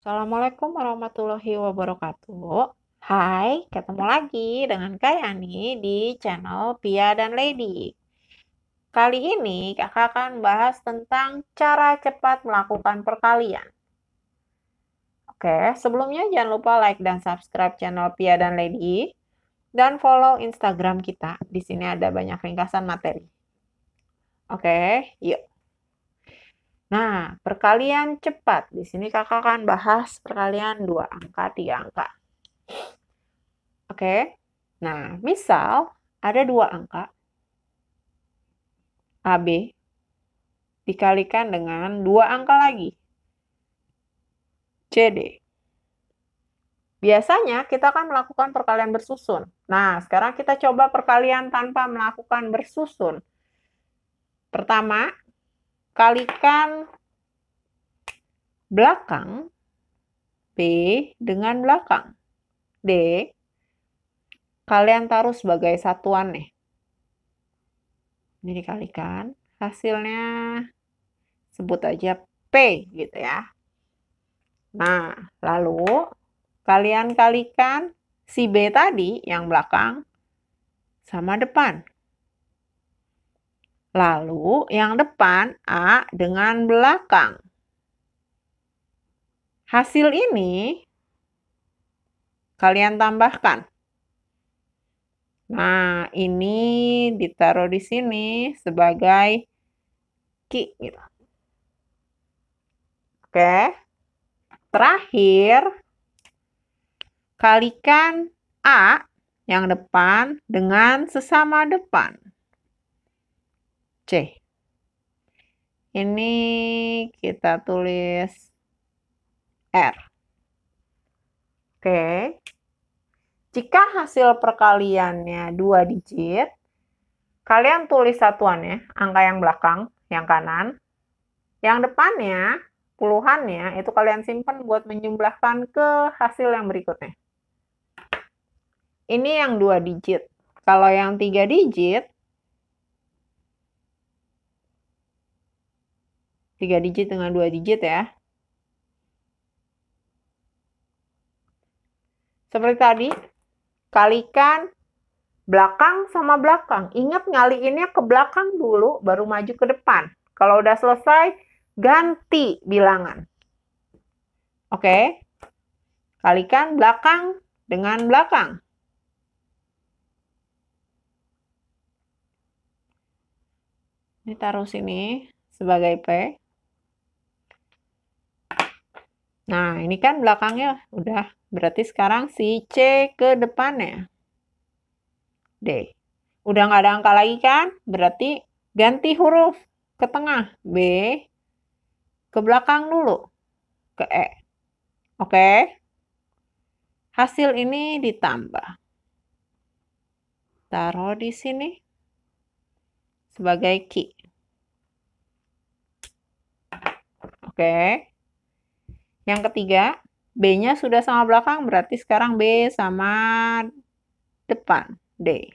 Assalamualaikum warahmatullahi wabarakatuh. Hai, ketemu lagi dengan Kak Yani di channel Pia dan Lady. Kali ini kakak akan bahas tentang cara cepat melakukan perkalian. Oke, sebelumnya jangan lupa like dan subscribe channel Pia dan Lady dan follow Instagram kita. Di sini ada banyak ringkasan materi. Oke, yuk Nah, perkalian cepat. Di sini kakak akan bahas perkalian dua angka, tiga angka. Oke, nah misal ada dua angka AB dikalikan dengan dua angka lagi CD. Biasanya kita akan melakukan perkalian bersusun. Nah, sekarang kita coba perkalian tanpa melakukan bersusun. Pertama, kalikan belakang B dengan belakang D kalian taruh sebagai satuan nih ini dikalikan hasilnya sebut aja P gitu ya nah lalu kalian kalikan si B tadi yang belakang sama depan Lalu yang depan A dengan belakang. Hasil ini kalian tambahkan. Nah, ini ditaruh di sini sebagai ki gitu. Oke. Terakhir kalikan A yang depan dengan sesama depan. C. Ini kita tulis R. Oke. Jika hasil perkaliannya dua digit, kalian tulis satuannya, angka yang belakang, yang kanan. Yang depannya, puluhannya, itu kalian simpan buat menjumlahkan ke hasil yang berikutnya. Ini yang dua digit. Kalau yang tiga digit, 3 digit dengan 2 digit ya. Seperti tadi, kalikan belakang sama belakang. Ingat ini ke belakang dulu, baru maju ke depan. Kalau udah selesai, ganti bilangan. Oke, kalikan belakang dengan belakang. Ini taruh sini sebagai P. Nah, ini kan belakangnya udah. Berarti sekarang si C ke depannya. D. Udah nggak ada angka lagi kan? Berarti ganti huruf ke tengah. B. Ke belakang dulu. Ke E. Oke. Hasil ini ditambah. Taruh di sini. Sebagai key. Oke. Okay. Yang ketiga, B-nya sudah sama belakang, berarti sekarang B sama depan, D.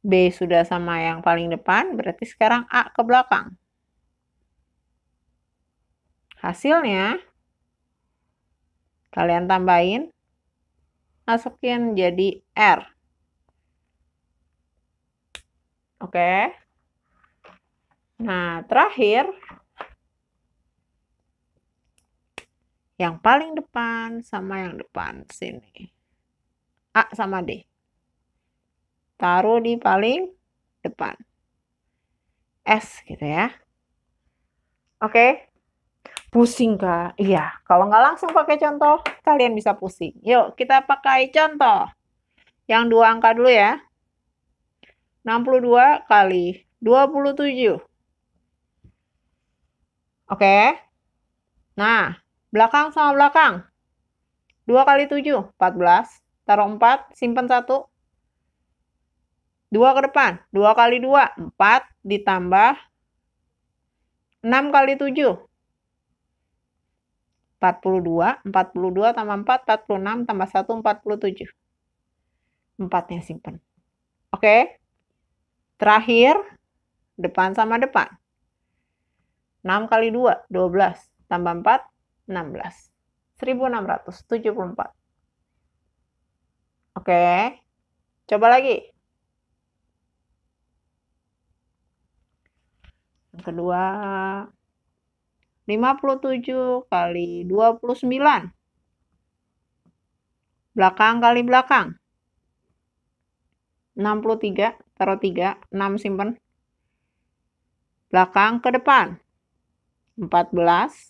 B sudah sama yang paling depan, berarti sekarang A ke belakang. Hasilnya, kalian tambahin, masukin jadi R. Oke. Nah, terakhir, yang paling depan sama yang depan sini. A sama D. Taruh di paling depan. S gitu ya. Oke. Okay. Pusing kak? Iya. Kalau nggak langsung pakai contoh, kalian bisa pusing. Yuk, kita pakai contoh. Yang dua angka dulu ya. 62 kali 27. Oke. Nah, Belakang sama belakang. 2 kali 7, 14. Taruh 4, simpan 1. 2 ke depan. 2 kali 2, 4. Ditambah 6 kali 7. 42, 42 tambah 4, 46, tambah 1, 47. 4-nya simpan. Oke. Terakhir, depan sama depan. 6 kali 2, 12. Tambah 4, 1674. Oke. Coba lagi. Yang kedua 57 kali 29. Belakang kali belakang. 63, taruh 3, 6 simpen. Belakang ke depan. 14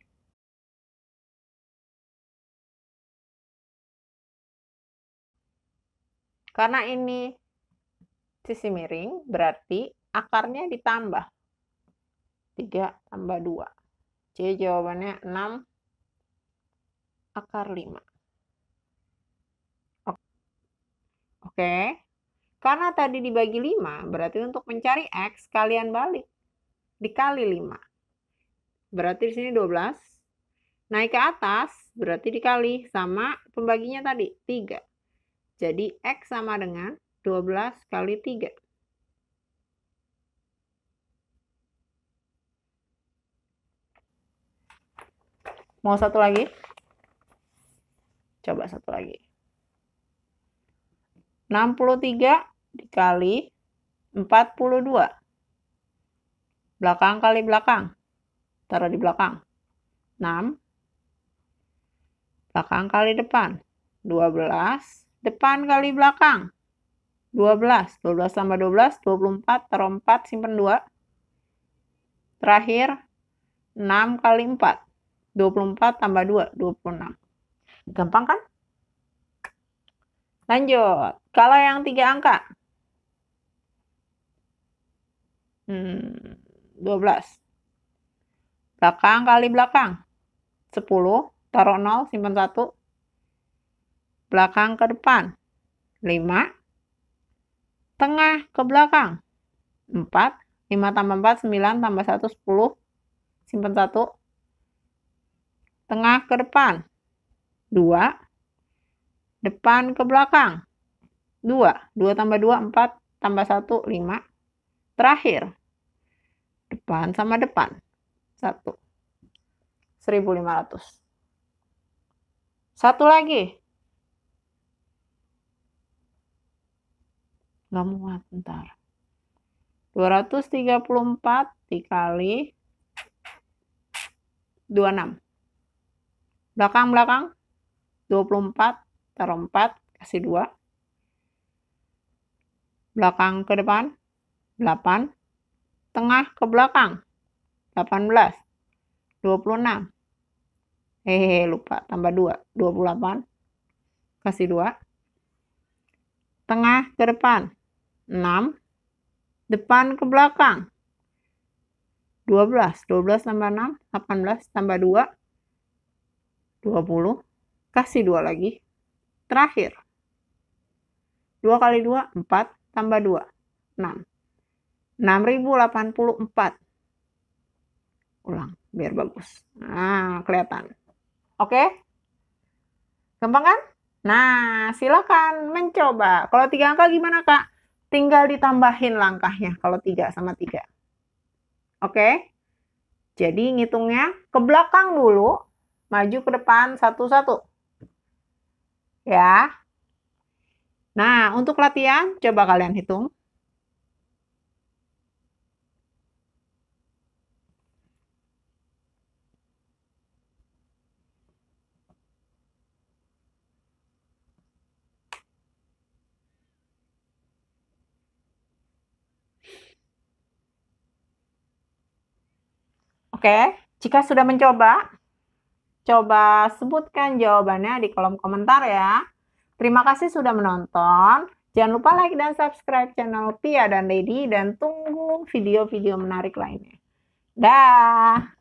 Karena ini sisi miring, berarti akarnya ditambah. 3 tambah 2. C jawabannya 6 akar 5. Oke. Karena tadi dibagi 5, berarti untuk mencari X, kalian balik. Dikali 5. Berarti di sini 12. Naik ke atas, berarti dikali sama pembaginya tadi, 3. Jadi X sama dengan 12 kali 3. Mau satu lagi? Coba satu lagi. 63 dikali 42. Belakang kali belakang. Taruh di belakang. 6. Belakang kali depan. 12 depan kali belakang. 12. 12 tambah 12, 24, taruh 4, simpen 2. Terakhir, 6 kali 4. 24 tambah 2, 26. Gampang kan? Lanjut. Kalau yang tiga angka. Hmm, 12. Belakang kali belakang. 10, taruh 0, simpan 1, belakang ke depan. 5, tengah ke belakang. 4, 5 tambah 4, 9 tambah 1, 10, simpan 1. Tengah ke depan. 2, depan ke belakang. 2, 2 tambah 2, 4 tambah 1, 5. Terakhir, depan sama depan. 1. 1500. Satu lagi, nggak muat ntar 234 dikali 26 belakang belakang 24 taruh 4 kasih 2 belakang ke depan 8 tengah ke belakang 18 26 eh lupa tambah 2 28 kasih 2 tengah ke depan 6 depan ke belakang 12 12 tambah 6 18 tambah 2 20 kasih 2 lagi terakhir 2 kali 2 4 tambah 2 6 6084 ulang biar bagus nah kelihatan oke gampang kan nah silakan mencoba kalau tiga angka gimana kak Tinggal ditambahin langkahnya kalau tiga sama tiga, Oke? Jadi ngitungnya ke belakang dulu, maju ke depan satu-satu. Ya. Nah, untuk latihan coba kalian hitung. Oke, jika sudah mencoba, coba sebutkan jawabannya di kolom komentar ya. Terima kasih sudah menonton. Jangan lupa like dan subscribe channel Pia dan Lady dan tunggu video-video menarik lainnya. Dah.